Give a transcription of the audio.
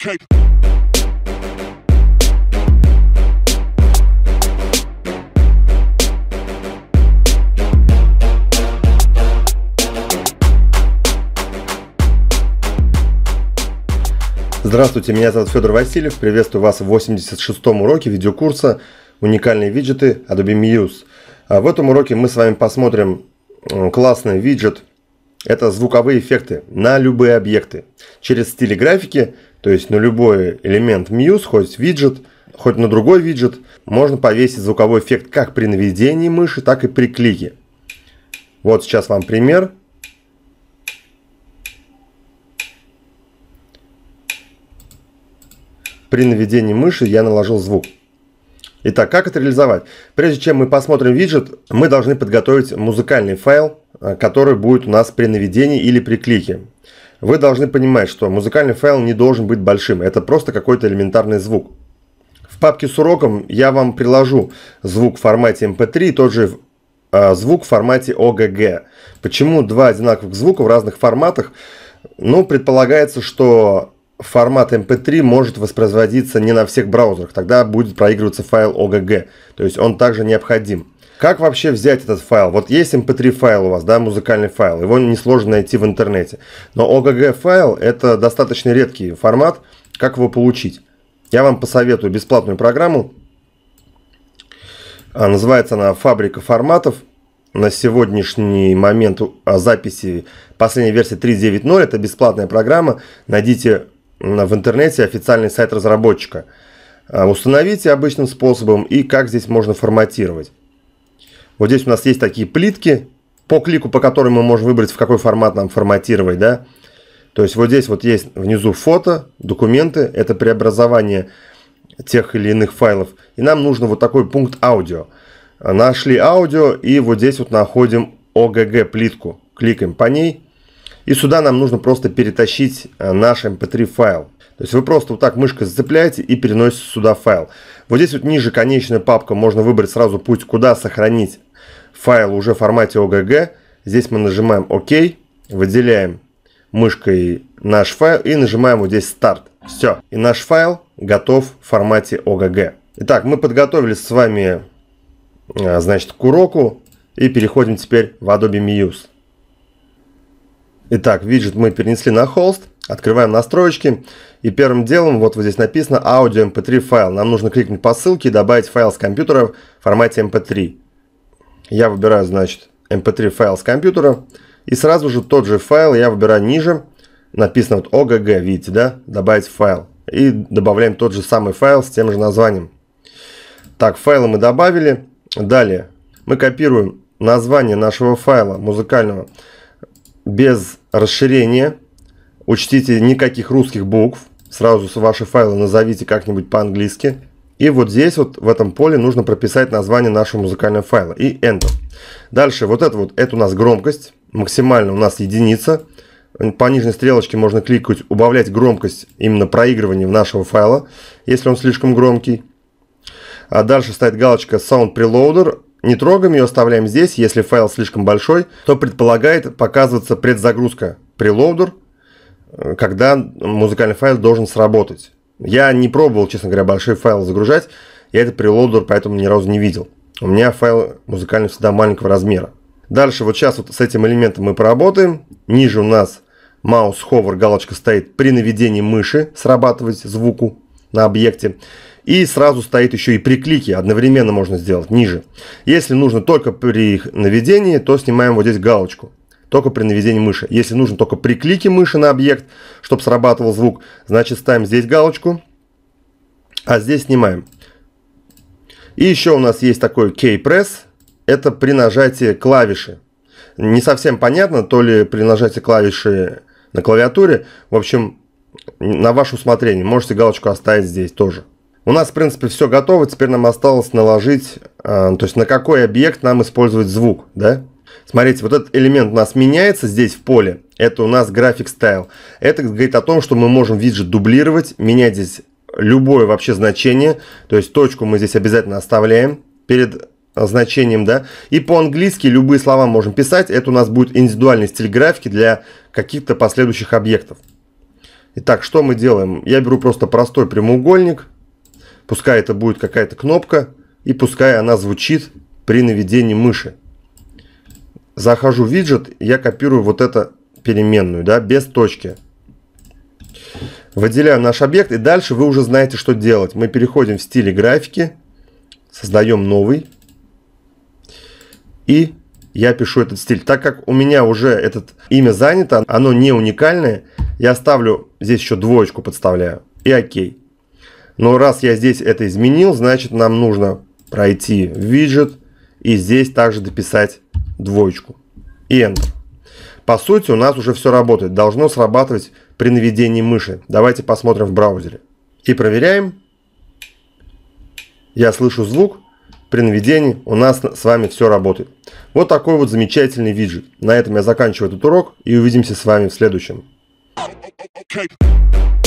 Okay. Здравствуйте, меня зовут Федор Васильев. Приветствую вас в 86-м уроке видеокурса «Уникальные виджеты Adobe Muse». А в этом уроке мы с вами посмотрим классный виджет – это звуковые эффекты на любые объекты. Через стили графики, то есть на любой элемент Muse, хоть виджет, хоть на другой виджет, можно повесить звуковой эффект как при наведении мыши, так и при клике. Вот сейчас вам пример. При наведении мыши я наложил звук. Итак, как это реализовать? Прежде чем мы посмотрим виджет, мы должны подготовить музыкальный файл, Э, который будет у нас при наведении или при клике. Вы должны понимать, что музыкальный файл не должен быть большим, это просто какой-то элементарный звук. В папке с уроком я вам приложу звук в формате mp3 эм и тот же э, звук в формате OGG. Почему два одинаковых звука в разных форматах? Ну, предполагается, что формат MP3 эм может воспроизводиться не на всех браузерах, тогда будет проигрываться файл OGG, то есть он также необходим. Как вообще взять этот файл? Вот есть mp3 эм файл у вас, да, музыкальный файл, его несложно найти в интернете. Но OGG файл это достаточно редкий формат, как его получить? Я вам посоветую бесплатную программу, а, называется она «Фабрика форматов», на сегодняшний момент а, записи последней версии 3.9.0, это бесплатная программа, найдите в интернете официальный сайт разработчика. А, установите обычным способом и как здесь можно форматировать. Вот здесь у нас есть такие плитки, по клику, по которым мы можем выбрать, в какой формат нам форматировать, да. То есть вот здесь вот есть внизу фото, документы, это преобразование тех или иных файлов. И нам нужно вот такой пункт аудио. Нашли аудио и вот здесь вот находим OGG плитку. Кликаем по ней. И сюда нам нужно просто перетащить э, наш mp3 эм файл. То есть вы просто вот так мышкой зацепляете и переносите сюда файл. Вот здесь вот ниже конечная папка можно выбрать сразу путь, куда сохранить файл уже в формате OGG. Здесь мы нажимаем ОК, выделяем мышкой наш файл и нажимаем вот здесь старт. Все. И наш файл готов в формате OGG. Итак, мы подготовились с вами а, значит, к уроку и переходим теперь в Adobe Muse. Итак, виджет мы перенесли на холст, открываем настройки и первым делом, вот, вот здесь написано Audio mp3 эм файл. Нам нужно кликнуть по ссылке и добавить файл с компьютера в формате mp3. Эм я выбираю, значит, mp3 эм файл с компьютера. И сразу же тот же файл я выбираю ниже. Написано вот OGG, видите, да? Добавить файл. И добавляем тот же самый файл с тем же названием. Так, файлы мы добавили. Далее мы копируем название нашего файла музыкального без расширения. Учтите никаких русских букв. Сразу ваши файлы назовите как-нибудь по-английски. И вот здесь вот в этом поле нужно прописать название нашего музыкального файла и Enter. Дальше вот это вот, это у нас громкость, максимально у нас единица. По нижней стрелочке можно кликнуть, убавлять громкость именно проигрывания нашего файла, если он слишком громкий. А дальше стоит галочка Sound Preloader, не трогаем ее, оставляем здесь. Если файл слишком большой, то предполагает показываться предзагрузка Preloader, э, когда музыкальный файл должен сработать. Я не пробовал, честно говоря, большие файлы загружать. Я этот прелодер поэтому ни разу не видел. У меня файл музыкальный всегда маленького размера. Дальше вот сейчас вот с этим элементом мы поработаем. Ниже у нас маус ховер галочка стоит при наведении мыши срабатывать звуку на объекте. И сразу стоит еще и при клике, одновременно можно сделать ниже. Если нужно только при наведении, то снимаем вот здесь галочку только при наведении мыши. Если нужен только при клике мыши на объект, чтобы срабатывал звук, значит ставим здесь галочку, а здесь снимаем. И еще у нас есть такой K-Press, это при нажатии клавиши. Не совсем понятно, то ли при нажатии клавиши на клавиатуре. В общем, на ваше усмотрение. Можете галочку оставить здесь тоже. У нас, в принципе, все готово. Теперь нам осталось наложить, а, то есть на какой объект нам использовать звук. Да? Смотрите, вот этот элемент у нас меняется здесь в поле. Это у нас график стайл. Это говорит о том, что мы можем виджет дублировать, менять здесь любое вообще значение. То есть точку мы здесь обязательно оставляем перед э, значением, да. И по-английски любые слова можем писать. Это у нас будет индивидуальный стиль графики для каких-то последующих объектов. Итак, что мы делаем? Я беру просто простой прямоугольник. Пускай это будет какая-то кнопка. И пускай она звучит при наведении мыши захожу в виджет, я копирую вот это переменную, да, без точки. Выделяю наш объект, и дальше вы уже знаете, что делать. Мы переходим в стиле графики, создаем новый. И я пишу этот стиль. Так как у меня уже это имя занято, оно не уникальное, я ставлю здесь еще двоечку подставляю и окей. Но раз я здесь это изменил, значит нам нужно пройти в виджет и здесь также дописать двоечку и Enter. По сути, у нас уже все работает. Должно срабатывать при наведении мыши. Давайте посмотрим в браузере. И проверяем. Я слышу звук. При наведении у нас с вами все работает. Вот такой вот замечательный виджет. На этом я заканчиваю этот урок и увидимся с вами в следующем. Okay.